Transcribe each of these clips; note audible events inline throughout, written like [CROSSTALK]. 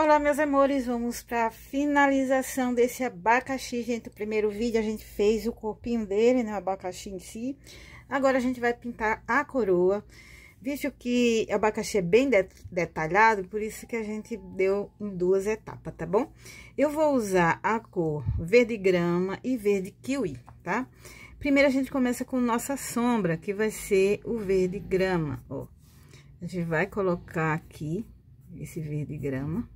Olá, meus amores, vamos para a finalização desse abacaxi, gente. O primeiro vídeo a gente fez o corpinho dele, né, o abacaxi em si. Agora a gente vai pintar a coroa. Visto que o abacaxi é bem de detalhado, por isso que a gente deu em duas etapas, tá bom? Eu vou usar a cor verde grama e verde kiwi, tá? Primeiro a gente começa com nossa sombra, que vai ser o verde grama, ó. A gente vai colocar aqui esse verde grama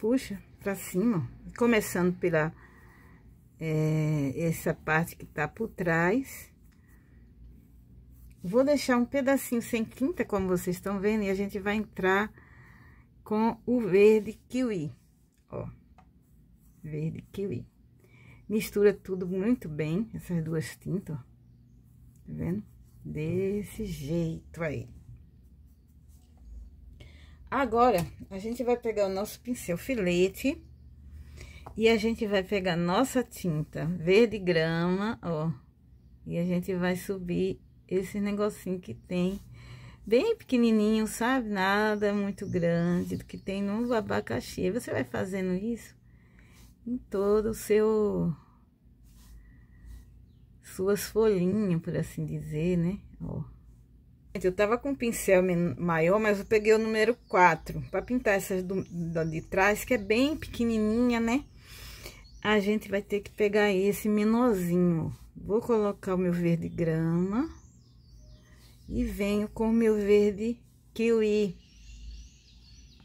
puxa pra cima, começando pela é, essa parte que tá por trás. Vou deixar um pedacinho sem quinta, como vocês estão vendo, e a gente vai entrar com o verde kiwi, ó, verde kiwi. Mistura tudo muito bem, essas duas tintas, ó, tá vendo? Desse jeito aí. Agora, a gente vai pegar o nosso pincel filete e a gente vai pegar nossa tinta verde grama, ó. E a gente vai subir esse negocinho que tem bem pequenininho, sabe? Nada muito grande do que tem no abacaxi. Você vai fazendo isso em todo o seu suas folhinhas, por assim dizer, né? Ó. Eu tava com um pincel maior, mas eu peguei o número 4, pra pintar essas do, do, de trás, que é bem pequenininha, né? A gente vai ter que pegar esse menorzinho. Vou colocar o meu verde grama e venho com o meu verde kiwi.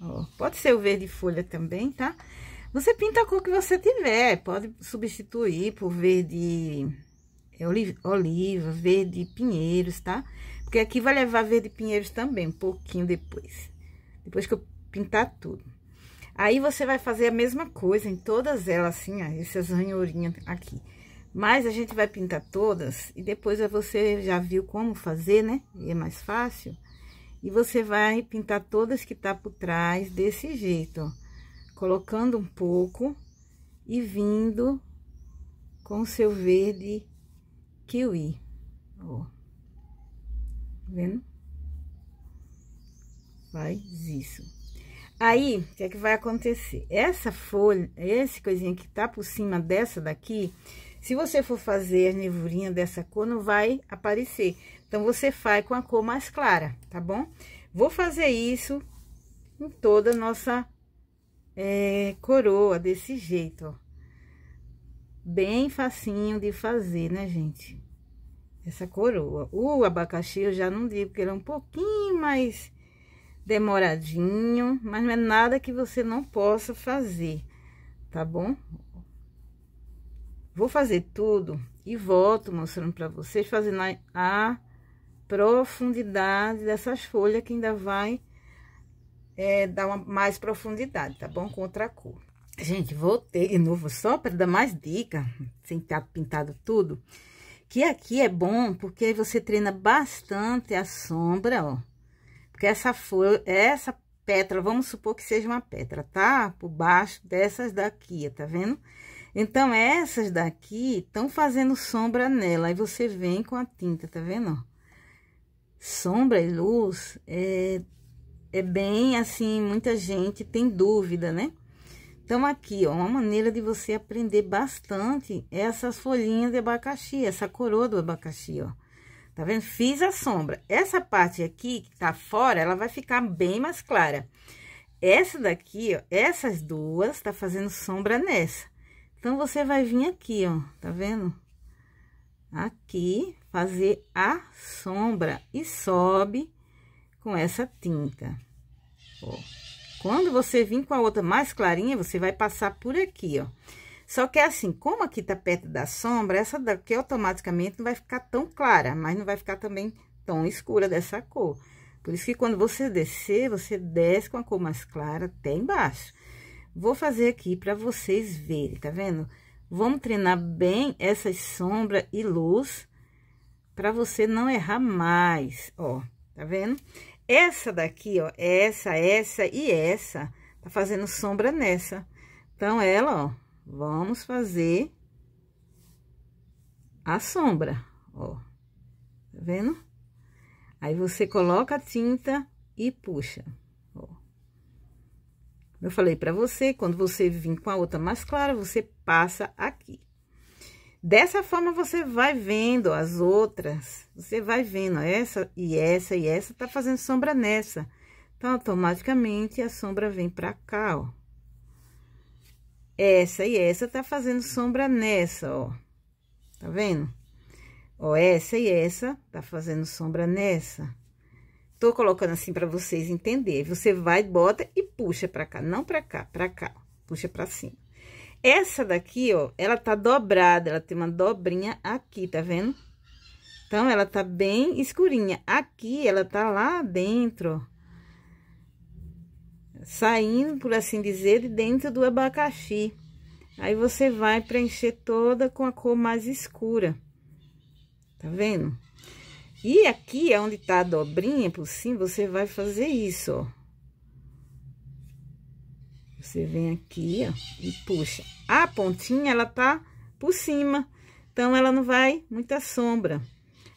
Ó, pode ser o verde folha também, tá? Você pinta a cor que você tiver, pode substituir por verde oliva, verde pinheiros, tá? Tá? Porque aqui vai levar verde pinheiros também, um pouquinho depois. Depois que eu pintar tudo. Aí, você vai fazer a mesma coisa em todas elas, assim, ó, essas ranhurinhas aqui. Mas a gente vai pintar todas e depois é você já viu como fazer, né? E é mais fácil. E você vai pintar todas que tá por trás desse jeito, ó. Colocando um pouco e vindo com o seu verde kiwi, ó vendo? Faz isso. Aí, o que é que vai acontecer? Essa folha, esse coisinha que tá por cima dessa daqui, se você for fazer a nevurinha dessa cor, não vai aparecer. Então, você faz com a cor mais clara, tá bom? Vou fazer isso em toda a nossa é, coroa, desse jeito, ó. Bem facinho de fazer, né, gente? essa coroa. O abacaxi eu já não digo, porque ele é um pouquinho mais demoradinho, mas não é nada que você não possa fazer, tá bom? Vou fazer tudo e volto mostrando para vocês, fazendo a profundidade dessas folhas que ainda vai é, dar uma, mais profundidade, tá bom? Com outra cor. Gente, voltei de novo só para dar mais dica, sem ter pintado tudo. Que aqui é bom porque você treina bastante a sombra, ó. Porque essa folha, essa pétala, vamos supor que seja uma pétala, tá? Por baixo dessas daqui, tá vendo? Então, essas daqui estão fazendo sombra nela. Aí você vem com a tinta, tá vendo? Sombra e luz é, é bem assim, muita gente tem dúvida, né? Então, aqui, ó, uma maneira de você aprender bastante é essas folhinhas de abacaxi, essa coroa do abacaxi, ó. Tá vendo? Fiz a sombra. Essa parte aqui, que tá fora, ela vai ficar bem mais clara. Essa daqui, ó, essas duas, tá fazendo sombra nessa. Então, você vai vir aqui, ó, tá vendo? Aqui, fazer a sombra e sobe com essa tinta, ó. Quando você vir com a outra mais clarinha, você vai passar por aqui, ó. Só que é assim, como aqui tá perto da sombra, essa daqui automaticamente não vai ficar tão clara, mas não vai ficar também tão escura dessa cor. Por isso que quando você descer, você desce com a cor mais clara até embaixo. Vou fazer aqui para vocês verem, tá vendo? Vamos treinar bem essas sombra e luz para você não errar mais, ó, tá vendo? Essa daqui, ó, é essa, essa e essa, tá fazendo sombra nessa. Então, ela, ó, vamos fazer a sombra, ó. Tá vendo? Aí, você coloca a tinta e puxa, ó. Eu falei pra você, quando você vir com a outra mais clara, você passa aqui. Dessa forma, você vai vendo as outras, você vai vendo essa e essa e essa, tá fazendo sombra nessa. Então, automaticamente, a sombra vem pra cá, ó. Essa e essa tá fazendo sombra nessa, ó. Tá vendo? Ó, essa e essa tá fazendo sombra nessa. Tô colocando assim pra vocês entenderem. Você vai, bota e puxa pra cá, não pra cá, pra cá. Puxa pra cima. Essa daqui, ó, ela tá dobrada, ela tem uma dobrinha aqui, tá vendo? Então, ela tá bem escurinha. Aqui, ela tá lá dentro, ó. Saindo, por assim dizer, de dentro do abacaxi. Aí, você vai preencher toda com a cor mais escura. Tá vendo? E aqui, é onde tá a dobrinha por cima, você vai fazer isso, ó. Você vem aqui, ó, e puxa. A pontinha, ela tá por cima, então ela não vai muita sombra.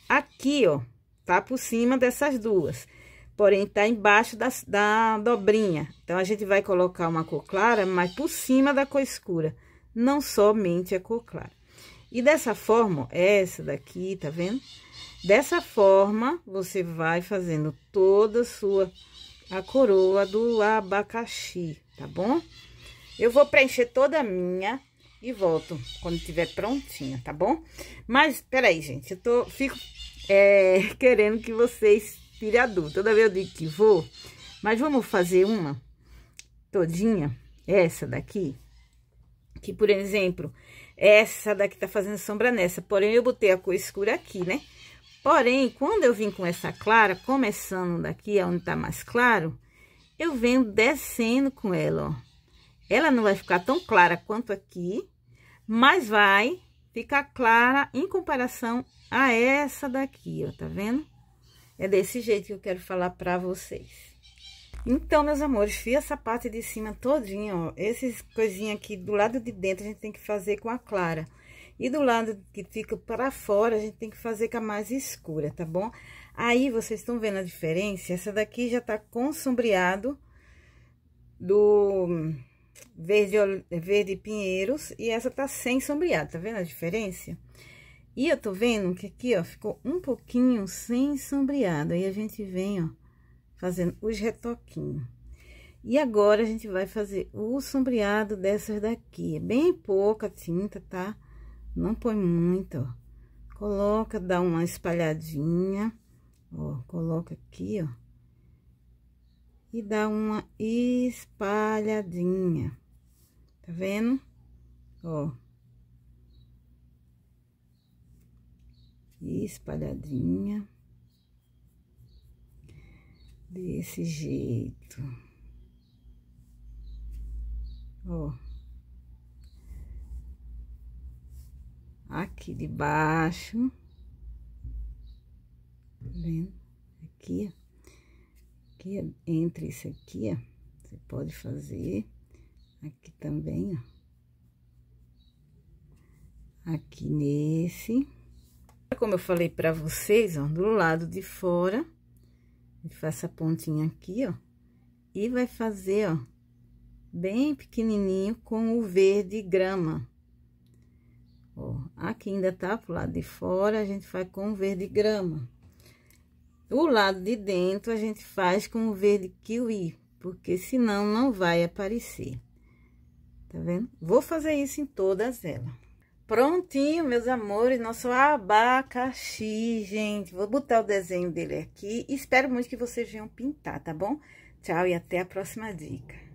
Aqui, ó, tá por cima dessas duas, porém tá embaixo da, da dobrinha. Então, a gente vai colocar uma cor clara, mas por cima da cor escura, não somente a cor clara. E dessa forma, ó, essa daqui, tá vendo? Dessa forma, você vai fazendo toda a sua a coroa do abacaxi tá bom? Eu vou preencher toda a minha e volto quando estiver prontinha, tá bom? Mas, peraí, gente, eu tô, fico é, [LAUGHS] querendo que vocês tirem a dúvida. Toda vez eu digo que vou, mas vamos fazer uma todinha, essa daqui, que, por exemplo, essa daqui tá fazendo sombra nessa, porém, eu botei a cor escura aqui, né? Porém, quando eu vim com essa clara, começando daqui, é onde tá mais claro, eu venho descendo com ela, ó. Ela não vai ficar tão clara quanto aqui, mas vai ficar clara em comparação a essa daqui, ó, tá vendo? É desse jeito que eu quero falar pra vocês. Então, meus amores, fio essa parte de cima todinha, ó. Esses coisinhas aqui do lado de dentro a gente tem que fazer com a clara. E do lado que fica para fora, a gente tem que fazer com a mais escura, tá bom? Aí, vocês estão vendo a diferença? Essa daqui já tá com sombreado do verde, verde pinheiros e essa tá sem sombreado, tá vendo a diferença? E eu tô vendo que aqui, ó, ficou um pouquinho sem sombreado. Aí, a gente vem, ó, fazendo os retoquinhos. E agora, a gente vai fazer o sombreado dessas daqui. É bem pouca tinta, tá? Não põe muito, ó. Coloca, dá uma espalhadinha. Ó, coloca aqui, ó. E dá uma espalhadinha. Tá vendo? Ó. Espalhadinha. Desse jeito. Ó. Aqui de baixo vendo? Aqui, ó. Aqui, entre isso aqui, ó. Você pode fazer. Aqui também, ó. Aqui nesse. Como eu falei pra vocês, ó, do lado de fora, faça a pontinha aqui, ó. E vai fazer, ó, bem pequenininho com o verde grama. Ó, aqui ainda tá pro lado de fora, a gente faz com o verde grama. O lado de dentro a gente faz com o verde kiwi, porque senão não vai aparecer. Tá vendo? Vou fazer isso em todas elas. Prontinho, meus amores, nosso abacaxi, gente. Vou botar o desenho dele aqui. Espero muito que vocês venham pintar, tá bom? Tchau e até a próxima dica.